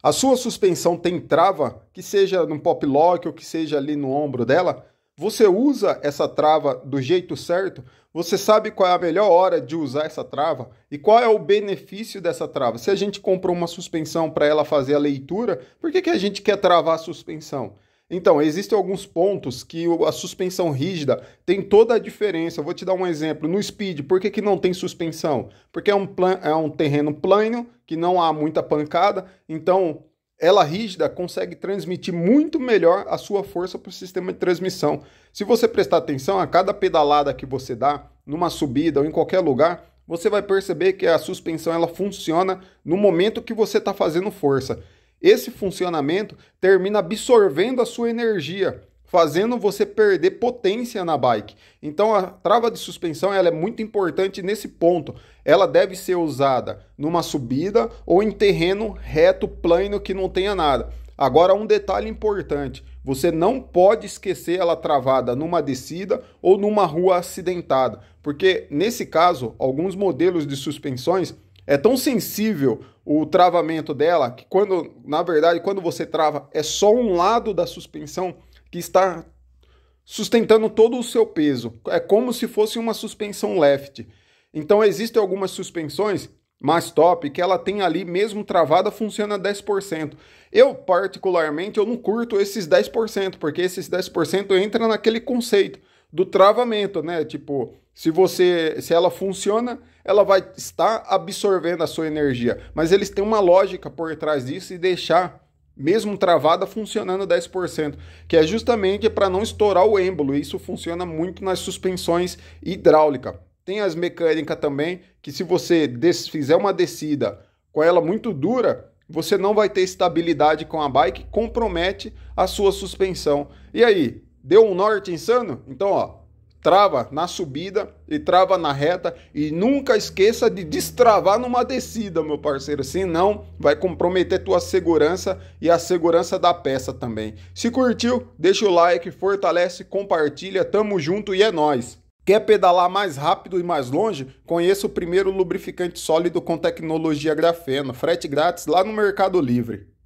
A sua suspensão tem trava, que seja no pop lock ou que seja ali no ombro dela, você usa essa trava do jeito certo? Você sabe qual é a melhor hora de usar essa trava? E qual é o benefício dessa trava? Se a gente comprou uma suspensão para ela fazer a leitura, por que, que a gente quer travar a suspensão? Então, existem alguns pontos que a suspensão rígida tem toda a diferença. Eu vou te dar um exemplo. No speed, por que, que não tem suspensão? Porque é um, plan, é um terreno plano, que não há muita pancada, então ela rígida consegue transmitir muito melhor a sua força para o sistema de transmissão. Se você prestar atenção a cada pedalada que você dá, numa subida ou em qualquer lugar, você vai perceber que a suspensão ela funciona no momento que você está fazendo força. Esse funcionamento termina absorvendo a sua energia, fazendo você perder potência na bike. Então a trava de suspensão ela é muito importante nesse ponto. Ela deve ser usada numa subida ou em terreno reto, plano que não tenha nada. Agora um detalhe importante, você não pode esquecer ela travada numa descida ou numa rua acidentada, porque nesse caso alguns modelos de suspensões é tão sensível o travamento dela que quando, na verdade, quando você trava, é só um lado da suspensão que está sustentando todo o seu peso. É como se fosse uma suspensão left. Então existem algumas suspensões mais top que ela tem ali mesmo travada funciona 10%. Eu particularmente eu não curto esses 10%, porque esses 10% entra naquele conceito do travamento, né? Tipo, se você, se ela funciona, ela vai estar absorvendo a sua energia, mas eles têm uma lógica por trás disso e deixar mesmo travada funcionando 10%, que é justamente para não estourar o êmbolo. Isso funciona muito nas suspensões hidráulicas. Tem as mecânicas também, que se você fizer uma descida com ela muito dura, você não vai ter estabilidade com a bike, compromete a sua suspensão. E aí, deu um norte insano? Então, ó, Trava na subida e trava na reta e nunca esqueça de destravar numa descida, meu parceiro, senão vai comprometer tua segurança e a segurança da peça também. Se curtiu, deixa o like, fortalece, compartilha, tamo junto e é nós. Quer pedalar mais rápido e mais longe? Conheça o primeiro lubrificante sólido com tecnologia grafeno, frete grátis lá no Mercado Livre.